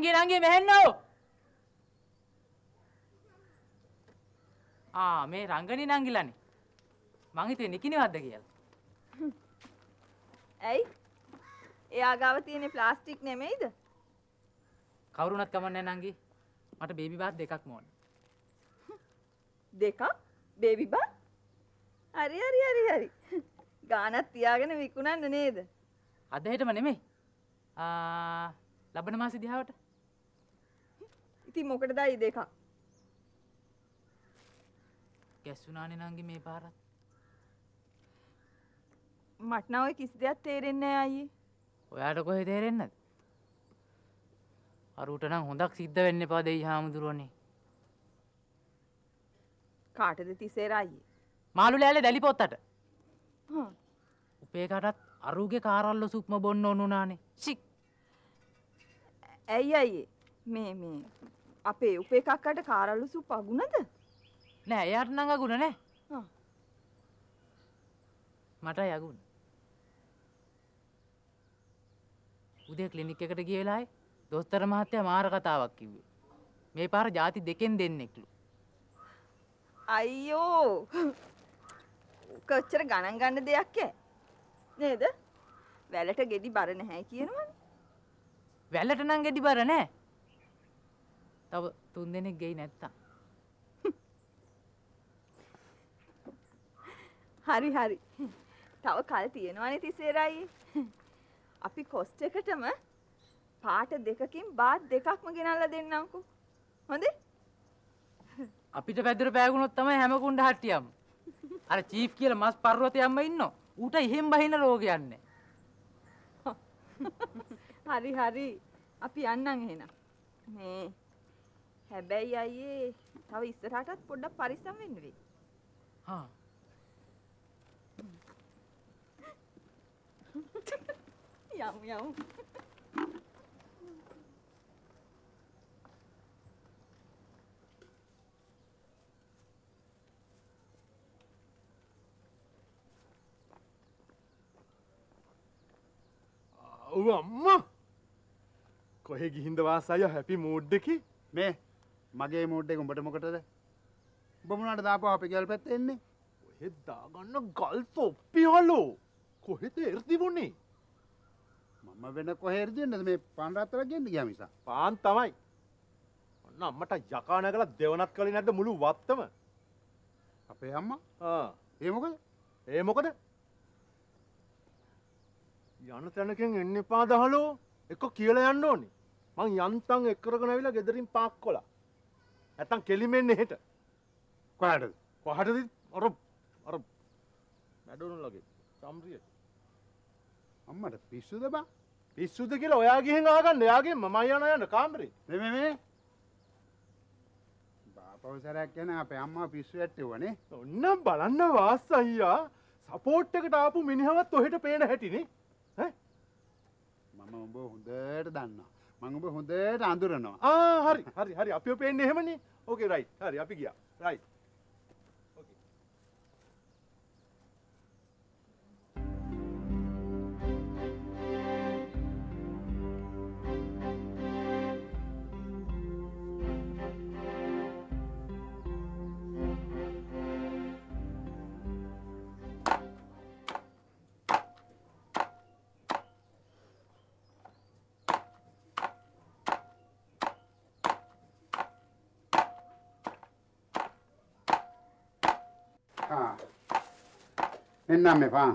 නංගි නංගි මෙහෙන්න ආව. ආ මේ රංගනී නංගිලානේ. මං හිතුවේ නිකිනිවද්ද කියලා. ඇයි? එයා ගාව තියෙන ප්ලාස්ටික් නෙමෙයිද? කවුරුණත් කමන්නේ නංගි. මට බේබි බාත් දෙකක් ඕන. දෙකක්? Baby bath? හරි හරි හරි හරි. ගානක් තියාගෙන විකුණන්න නේද? අද හෙටම නෙමෙයි. ආ ලබන මාසෙ දිහාවට ඉතින් මොකටදයි දෙකක්? ගැස්සුණානේ නංගි මේ පාරත්. මට නම් ඔය කිසි දෙයක් තේරෙන්නේ නැහැ අයියේ. ඔයාට කොහේ තේරෙන්නද? අරුට නම් හොඳක් සිද්ධ වෙන්න එපා දෙයි හාමුදුරුවනේ. කාටද තිසේර අයියේ? මාළු ලෑල්ලේ දැලි පොත්තට. හ්ම්. උපේ කටත් අරුගේ කාරල්ල සුක්ම බොන්න ඕනුනානේ. ෂික්. ඇයි අයියේ? මේ මේ අපේ උපේ කක්කට කාරල්ලු සු පගුණද? නෑ එයාට නම් අගුණ නෑ. මටයි අගුණ. උදේ ක්ලිනික් එකට ගිය වෙලාවේ දොස්තර මහත්තයා මාර කතාවක් කිව්වේ. මේ පාර ಜಾති දෙකෙන් දෙන්නෙක්ලු. අයියෝ. කොච්චර ගණන් ගන්න දෙයක් ඈ. නේද? වැලට ගෙඩි බර නැහැ කියනවනේ. වැලට නම් ගෙඩි බර නැහැ. තව තුන් දෙනෙක් ගෙයි නැත්තම්. හරි හරි. තව කල් තියෙනවනේ තිසේරයි. අපි කොස්ට් එකටම පාට දෙකකින් බාත් දෙකක්ම ගෙනල්ලා දෙන්නම්කෝ. හොඳේ? අපිට පැදුර පෑගුණොත් තමයි හැම කුණ්ඩ හට්ටියම. අර චීෆ් කියලා මස් පර්වතයම්ම ඉන්නවා. ඌට එහෙම් බහින රෝගයක් නැහැ. හරි හරි. අපි යන්නම් එහෙනම්. මේ හැබැයි අයියේ තව ඉස්සරහටත් පොඩ්ඩක් පරිස්සම් වෙන්න වෙයි. හා. යම් යම්. ඔව් අම්මා. කොහෙ ගිහින්ද වාසය හැපි මූඩ් එකේ මේ මගේ මෝඩ් එක උඹට මොකටද? උඹ මොනවාට දාපුවා අපේ ගෙවල් පැත්තේ එන්නේ? කොහෙද දාගන්න ගල් තොප්පිහලෝ? කොහෙද එර්දි වුනේ? මම වෙන කොහෙ එර්දි වෙන්නද මේ පාන් රාත්‍රල ගෙන්න ගියා මිස. පාන් තමයි. ඔන්න අම්මට යකා නැගලා දෙවනක් කලේ නැද්ද මුළු වත්තම? අපේ අම්මා? ආ. ඒ මොකද? ඒ මොකද? යන තැනකින් එන්න එපා දහලෝ. එක්ක කියලා යන්න ඕනේ. මං යන්තම් එක්කරගෙන ආවිලා ගෙදරින් පාක් කොලා. ඇතම් කෙලිමෙන්න්න හෙට කොහටද කොහටද අර අර වැඩුණු ලගේ සම්රිය අම්මට පිස්සුද බා පිස්සුද කියලා ඔයා ගිහින් ආගන්න එයාගේ මම යන යන්න කාමරේ නෙමෙයි මේ පවසරයක් ගැන අප අම්මා පිස්සු ඇත්තේ වනේ ඔන්න බලන්න වාස් අයියා සපෝට් එකට ආපු මිනිහවත් ඔහෙට පේන හැටිනේ මම උඹ හොඳට දන්නවා මං ඔබ හොඳට අඳුරනවා. ආ හරි හරි හරි අපිව පේන්නේ එහෙමනේ. Okay right. හරි අපි ගියා. රයිට්. හා. එන්නම් එපා.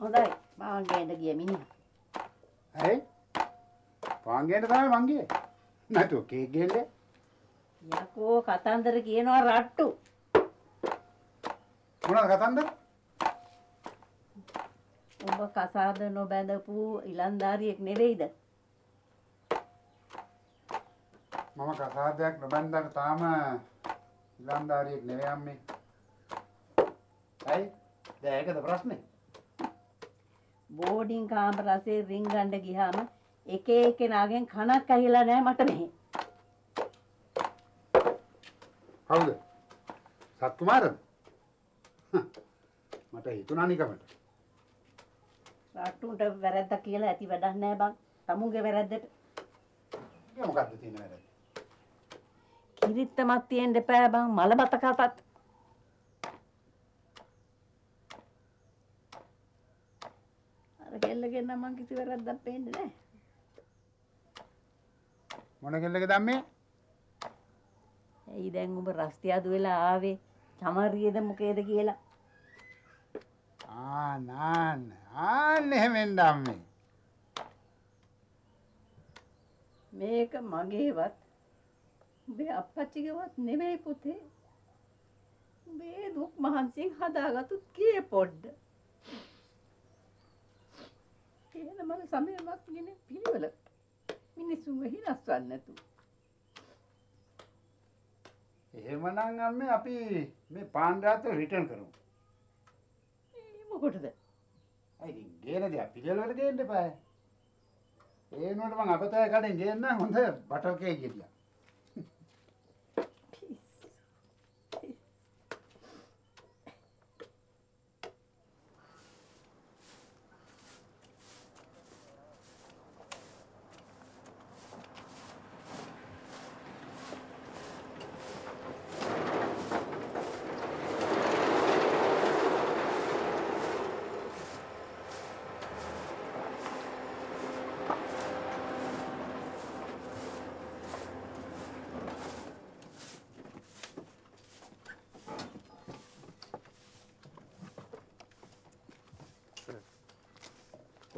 හොඳයි. පාංගේට ගිය මිනිහා. ඇයි? පාංගේට තමයි මං ගියේ. නැතු කේක් ගෙන්නේ. යකෝ කතන්දර කියනවා රට්ටු. මොනවාද කතන්දර? ඔබ කසාද නොබැඳපු ඉලන්දාරියෙක් නෙවෙයිද? මම කසාදයක් නොබැඳලා තාම ඉලන්දාරියෙක් නෙවෙයි අම්මේ. ඇයි? දැන් ඒකද ප්‍රශ්නේ? බෝඩින් කාම රසේ රින් ගන්න ගියාම එක එකනාගෙන් කනක් ඇහිලා නැහැ මට මෙහි. හවුද? සත්කුමාරද? මට හිතුණා නිකමට. රට්ටුන්ට වැරද්දා කියලා ඇති වැඩක් නැහැ බං. තමුන්ගේ වැරද්දට. මොකද්ද තියෙන වැරද්ද? කිරිත්තමක් තියෙන්න එපා බං. මල බත කපත්. කෙල්ලගෙන් නම් මං කිසි වැරද්දක් පේන්නේ නැහැ. මොන කෙල්ලගේ දැම්මේ? ඇයි දැන් උඹ රස්තියාදු වෙලා ආවේ? චමරියේද මොකේද කියලා? ආ නාන්න. ආන්න එහෙමෙන් දැම්මේ. මේක මගේවත් උඹේ අප්පච්චිගේවත් නෙමෙයි පුතේ. උඹේ දුක් මහන්සියෙන් හදාගත්තු කී පොඩ්ඩ. එහෙනම් මම සමයමක් කියන පිළිවෙල මිනිස්සුන්ව හිනස්වන්න නැතු. එහෙමනම් අම්මේ අපි මේ පාන්ඩාත රිටර්න් කරමු. ඒ මොකටද? අයිති ගේන දේ පිළිවෙලට ගේන්න එපා. ඒ වෙනුවට මං අපතේ කඩෙන් ගේන්න හොඳ බටල් කේක් ගෙඩියක්.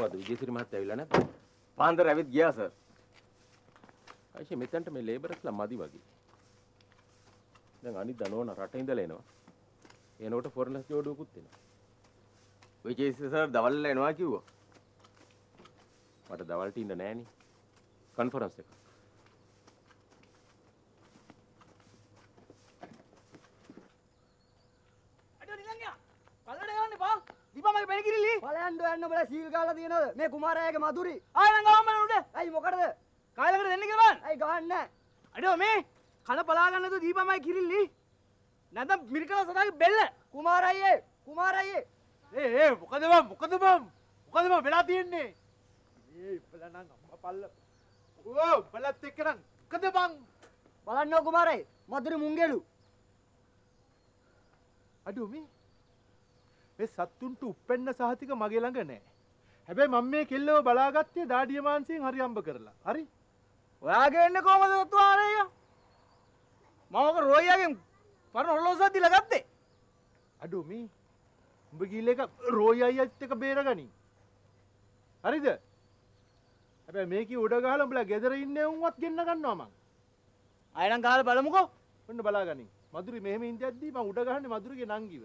මොකද විජේසිරි මහත්තයා ඇවිල්ලා නැද්ද? පාන්දර ඇවිත් ගියා සර්. අයිෂේ මෙතනට මේ ලේබරස්ලා මදි වගේ. දැන් අනිද්දා නෝන රට ඉඳලා එනවා. එනකොට ෆොරනස් ජෝඩුවකුත් එනවා. විජේසිරි සර් දවල්ලා එනවා කිව්වා. මට දවල්ට ඉන්න නෑනේ. කන්ෆරන්ස් එක. බලන්න යන්න ඔබලා සීල් ගාලා තියනද මේ කුමාරයාගේ මధుරි ආයෙත් ගාවම උඩ ඇයි මොකටද කාලකට දෙන්න කියලා බලන්න ඇයි ගහන්නේ නැහැ අඩෝ මේ කන බලා ගන්න තු දීපමයි කිරිල්ලි නැත්නම් මිරිකල සදාගේ බෙල්ල කුමාරයයේ කුමාරයයේ ඒ ඒ මොකද බම් මොකද බම් මොකද බම් වෙලා තියෙන්නේ ඒ ඉපලා නම් අම්මා පල්ල ඕ බලත් එක්ක නම් මොකද බම් බලන්නෝ කුමාරයයේ මధుරි මුංගෙලු අඩෝ මේ මේ සත්තුන්ට උප්පෙන්න සහතික මගේ ළඟ නෑ. හැබැයි මම මේ කෙල්ලව බලාගත්තේ දාඩිය මාංශයෙන් හරි හම්බ කරලා. හරි? ඔයාගේ වෙන්නේ කොහමද දොස්තරයා? මම ඔක රෝයියාගෙන් පරණ ඔරලෝසුවක් දීලා ගත්තේ. අඩෝ මේ උඹ ගිහලා එක රෝයි අයියත් එක බේරගනි. හරිද? හැබැයි මේකේ උඩ ගහලා උඹලා ගෙදර ඉන්නේ උන්වත් ගෙන්න ගන්නවා මං. ආයෙනම් ගහලා බලමුකෝ. ඔන්න බලාගනි. මధుරි මෙහෙම ඉඳද්දි මං උඩ ගහන්නේ මధుරිගේ නංගිව.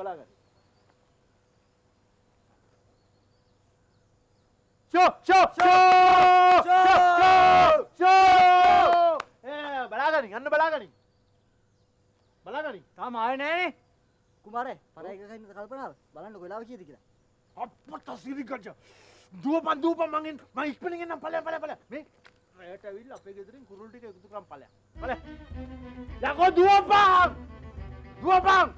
බලාගනි. show, show, show, show, show. ඒ බලාගනි යන්න බලාගනි. බලාගනි. තාම ආවේ නෑනේ. කුමාරේ පරයක ගහින්න කල්පනාව බලන්නකො වෙලාව කීයද කියලා. අප්පට සිරිගජ. දුවපන් දුවපන් මං එන්න මං ඉක්මනින් එන්නම් ඵලයන් ඵලයන් ඵලයන්. මේ රැයට ඇවිල්ලා අපේ ගෙදරින් කුරුල් ටික එකතු කරන් ඵලයන්. ඵලයන්. යකෝ දුවපන්. දුවපන්.